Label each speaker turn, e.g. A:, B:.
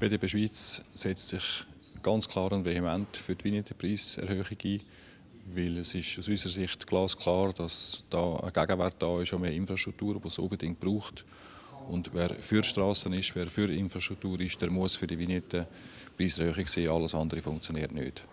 A: BDB Schweiz setzt sich ganz klar und vehement für die Vignettenpreiserhöhung ein, weil es ist aus unserer Sicht glasklar, dass da ein Gegenwert da ist, auch mehr Infrastruktur, die es unbedingt braucht. Und wer für Straßen ist, wer für Infrastruktur ist, der muss für die Vignettenpreiserhöhung sehen, alles andere funktioniert nicht.